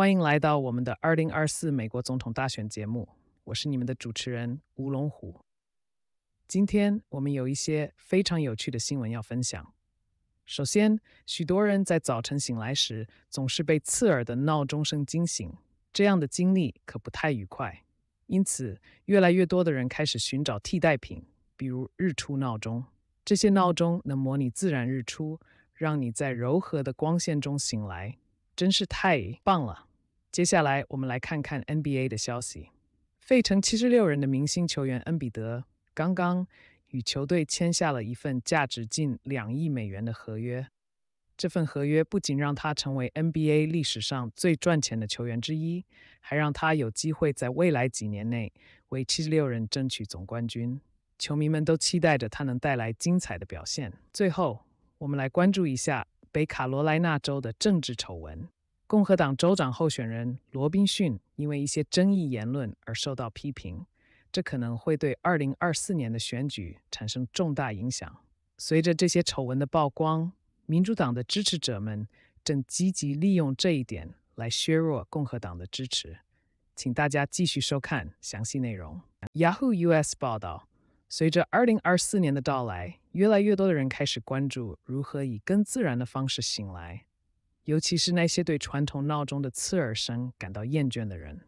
欢迎来到我们的二零二四美国总统大选节目，我是你们的主持人吴龙虎。今天我们有一些非常有趣的新闻要分享。首先，许多人在早晨醒来时总是被刺耳的闹钟声惊醒，这样的经历可不太愉快。因此，越来越多的人开始寻找替代品，比如日出闹钟。这些闹钟能模拟自然日出，让你在柔和的光线中醒来，真是太棒了。接下来，我们来看看 NBA 的消息。费城七十六人的明星球员恩比德刚刚与球队签下了一份价值近两亿美元的合约。这份合约不仅让他成为 NBA 历史上最赚钱的球员之一，还让他有机会在未来几年内为七十六人争取总冠军。球迷们都期待着他能带来精彩的表现。最后，我们来关注一下北卡罗来纳州的政治丑闻。共和党州长候选人罗宾逊因为一些争议言论而受到批评，这可能会对2024年的选举产生重大影响。随着这些丑闻的曝光，民主党的支持者们正积极利用这一点来削弱共和党的支持。请大家继续收看详细内容。Yahoo US 报道，随着2024年的到来，越来越多的人开始关注如何以更自然的方式醒来。尤其是那些对传统闹钟的刺耳声感到厌倦的人，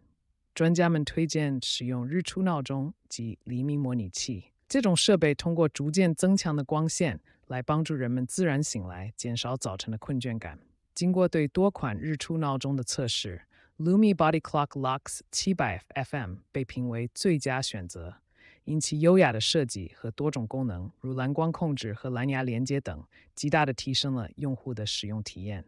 专家们推荐使用日出闹钟及黎明模拟器。这种设备通过逐渐增强的光线来帮助人们自然醒来，减少早晨的困倦感。经过对多款日出闹钟的测试，Lumi Body Clock Lux 700 FM 被评为最佳选择，因其优雅的设计和多种功能，如蓝光控制和蓝牙连接等，极大地提升了用户的使用体验。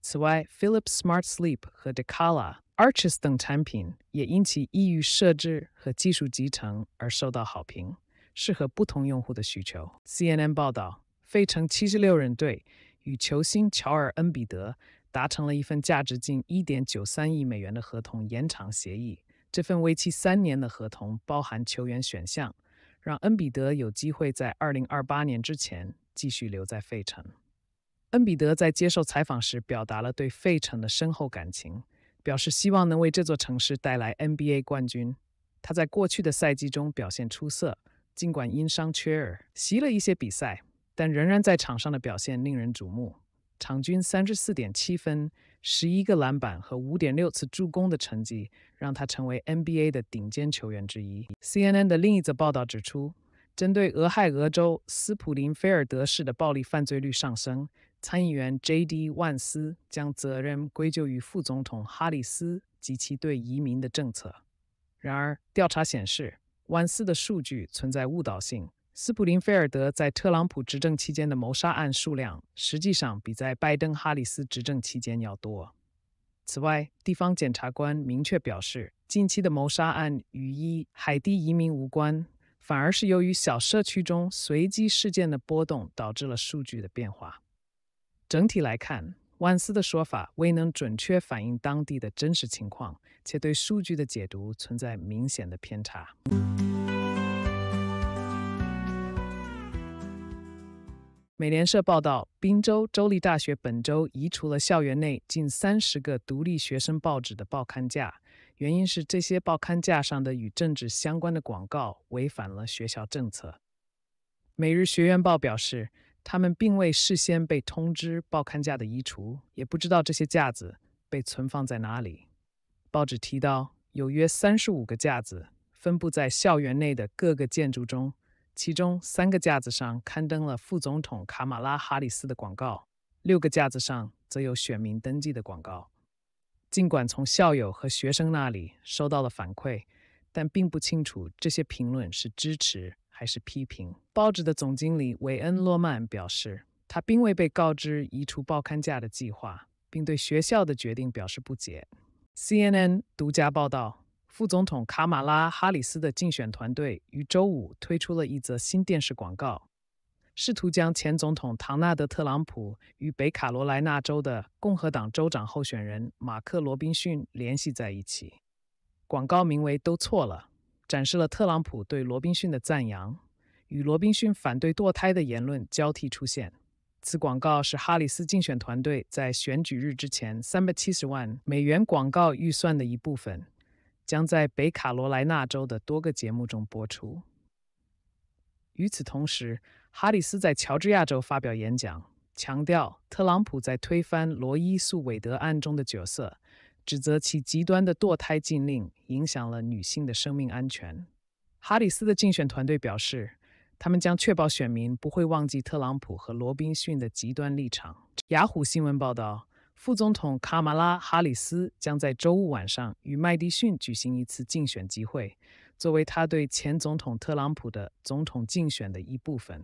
此外，Philips Smart Sleep 和 d e c a l a Arches 等产品也因其易于设置和技术集成而受到好评，适合不同用户的需求。CNN 报道，费城七十六人队与球星乔尔·恩比德达成了一份价值近1.93亿美元的合同延长协议。这份为期三年的合同包含球员选项，让恩比德有机会在2028年之前继续留在费城。恩比德在接受采访时表达了对费城的深厚感情，表示希望能为这座城市带来 NBA 冠军。他在过去的赛季中表现出色，尽管因伤缺耳，袭了一些比赛，但仍然在场上的表现令人瞩目。场均三十四点七分、十一个篮板和五点六次助攻的成绩，让他成为 NBA 的顶尖球员之一。CNN 的另一则报道指出，针对俄亥俄州斯普林菲尔德市的暴力犯罪率上升。参议员 J.D. 万斯将责任归咎于副总统哈里斯及其对移民的政策。然而，调查显示，万斯的数据存在误导性。斯普林菲尔德在特朗普执政期间的谋杀案数量实际上比在拜登·哈里斯执政期间要多。此外，地方检察官明确表示，近期的谋杀案与一海地移民无关，反而是由于小社区中随机事件的波动导致了数据的变化。整体来看，万斯的说法未能准确反映当地的真实情况，且对数据的解读存在明显的偏差。美联社报道，宾州州立大学本周移除了校园内近三十个独立学生报纸的报刊架，原因是这些报刊架上的与政治相关的广告违反了学校政策。《每日学院报》表示。他们并未事先被通知报刊架的移除，也不知道这些架子被存放在哪里。报纸提到，有约三十五个架子分布在校园内的各个建筑中，其中三个架子上刊登了副总统卡马拉·哈里斯的广告，六个架子上则有选民登记的广告。尽管从校友和学生那里收到了反馈，但并不清楚这些评论是支持。还是批评。报纸的总经理韦恩·洛曼表示，他并未被告知移除报刊架的计划，并对学校的决定表示不解。CNN 独家报道，副总统卡马拉·哈里斯的竞选团队于周五推出了一则新电视广告，试图将前总统唐纳德·特朗普与北卡罗来纳州的共和党州长候选人马克·罗宾逊联系在一起。广告名为“都错了”。展示了特朗普对罗宾逊的赞扬与罗宾逊反对堕胎的言论交替出现。此广告是哈里斯竞选团队在选举日之前三百七十万美元广告预算的一部分，将在北卡罗来纳州的多个节目中播出。与此同时，哈里斯在乔治亚州发表演讲，强调特朗普在推翻罗伊诉韦德案中的角色。指责其极端的堕胎禁令影响了女性的生命安全。哈里斯的竞选团队表示，他们将确保选民不会忘记特朗普和罗宾逊的极端立场。雅虎新闻报道，副总统卡马拉·哈里斯将在周五晚上与麦迪逊举行一次竞选集会，作为他对前总统特朗普的总统竞选的一部分。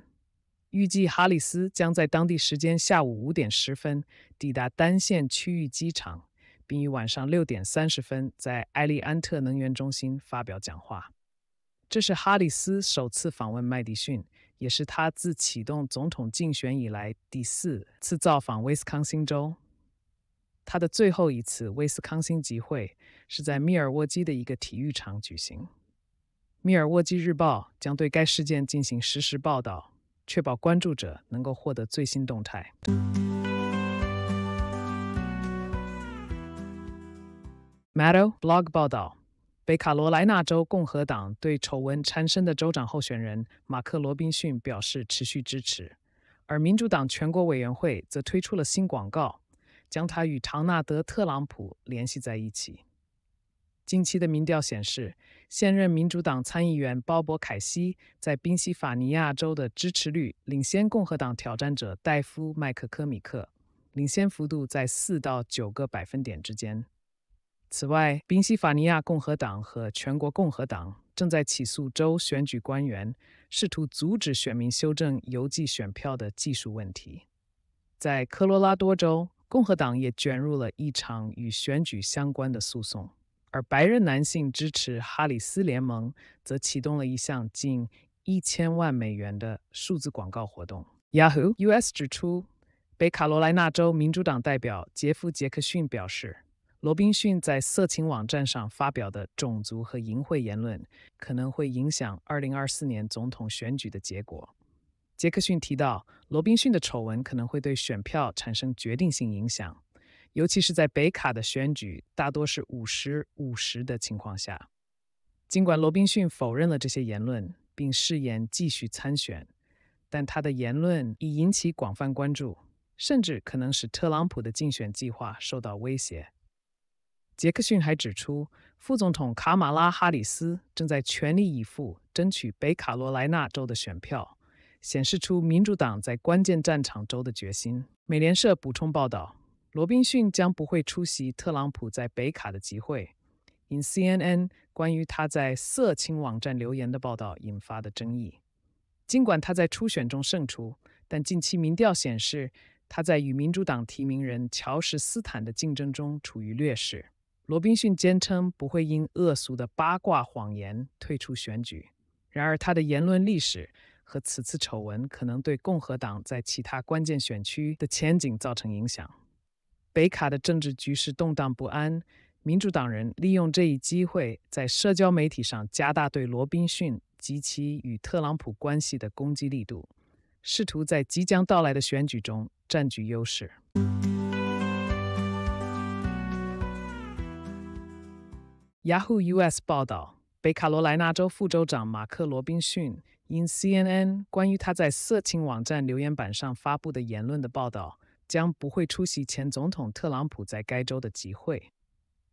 预计哈里斯将在当地时间下午五点十分抵达单线区域机场。并于晚上六点三十分在埃利安特能源中心发表讲话。这是哈里斯首次访问麦迪逊，也是他自启动总统竞选以来第四次造访威斯康星州。他的最后一次威斯康星集会是在密尔沃基的一个体育场举行。密尔沃基日报将对该事件进行实时报道，确保关注者能够获得最新动态。m a d o w Blog 报道，北卡罗来纳州共和党对丑闻缠身的州长候选人马克·罗宾逊表示持续支持，而民主党全国委员会则推出了新广告，将他与唐纳德·特朗普联系在一起。近期的民调显示，现任民主党参议员鲍勃·凯西在宾夕法尼亚州的支持率领先共和党挑战者戴夫·麦克科米克，领先幅度在四到九个百分点之间。此外，宾夕法尼亚共和党和全国共和党正在起诉州选举官员，试图阻止选民修正邮寄选票的技术问题。在科罗拉多州，共和党也卷入了一场与选举相关的诉讼，而白人男性支持哈里斯联盟则启动了一项近一千万美元的数字广告活动。Yahoo US 指出，北卡罗来纳州民主党代表杰夫·杰克逊表示。罗宾逊在色情网站上发表的种族和淫秽言论，可能会影响二零二四年总统选举的结果。杰克逊提到，罗宾逊的丑闻可能会对选票产生决定性影响，尤其是在北卡的选举大多是五十五十的情况下。尽管罗宾逊否认了这些言论，并誓言继续参选，但他的言论已引起广泛关注，甚至可能使特朗普的竞选计划受到威胁。杰克逊还指出，副总统卡马拉·哈里斯正在全力以赴争取北卡罗来纳州的选票，显示出民主党在关键战场州的决心。美联社补充报道，罗宾逊将不会出席特朗普在北卡的集会。因 CNN 关于他在色情网站留言的报道引发的争议，尽管他在初选中胜出，但近期民调显示他在与民主党提名人乔什·斯坦的竞争中处于劣势。罗宾逊坚称不会因恶俗的八卦谎言退出选举，然而他的言论历史和此次丑闻可能对共和党在其他关键选区的前景造成影响。北卡的政治局势动荡不安，民主党人利用这一机会在社交媒体上加大对罗宾逊及其与特朗普关系的攻击力度，试图在即将到来的选举中占据优势。Yahoo US 报道，北卡罗来纳州副州长马克·罗宾逊因 CNN 关于他在色情网站留言板上发布的言论的报道，将不会出席前总统特朗普在该州的集会。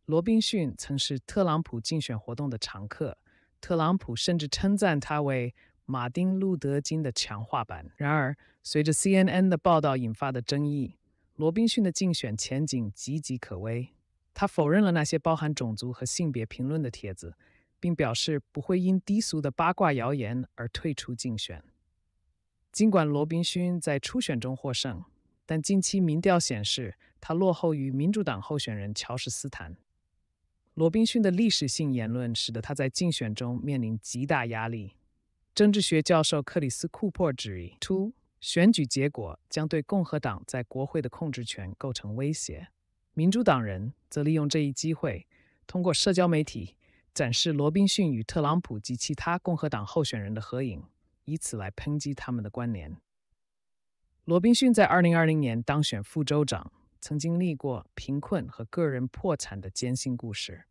罗宾逊曾是特朗普竞选活动的常客，特朗普甚至称赞他为马丁·路德金的强化版。然而，随着 CNN 的报道引发的争议，罗宾逊的竞选前景岌岌可危。他否认了那些包含种族和性别评论的帖子，并表示不会因低俗的八卦谣言而退出竞选。尽管罗宾逊在初选中获胜，但近期民调显示他落后于民主党候选人乔什斯坦。罗宾逊的历史性言论使得他在竞选中面临极大压力。政治学教授克里斯库珀指出，选举结果将对共和党在国会的控制权构成威胁。民主党人则利用这一机会，通过社交媒体展示罗宾逊与特朗普及其他共和党候选人的合影，以此来抨击他们的关联。罗宾逊在2020年当选副州长，曾经历过贫困和个人破产的艰辛故事。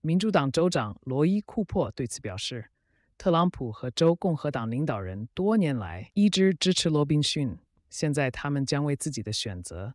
民主党州长罗伊·库珀对此表示，特朗普和州共和党领导人多年来一直支持罗宾逊，现在他们将为自己的选择。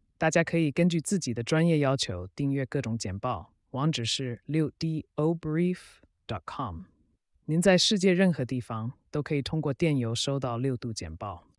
大家可以根据自己的专业要求订阅各种简报，网址是六 o brief.com。您在世界任何地方都可以通过电邮收到六度简报。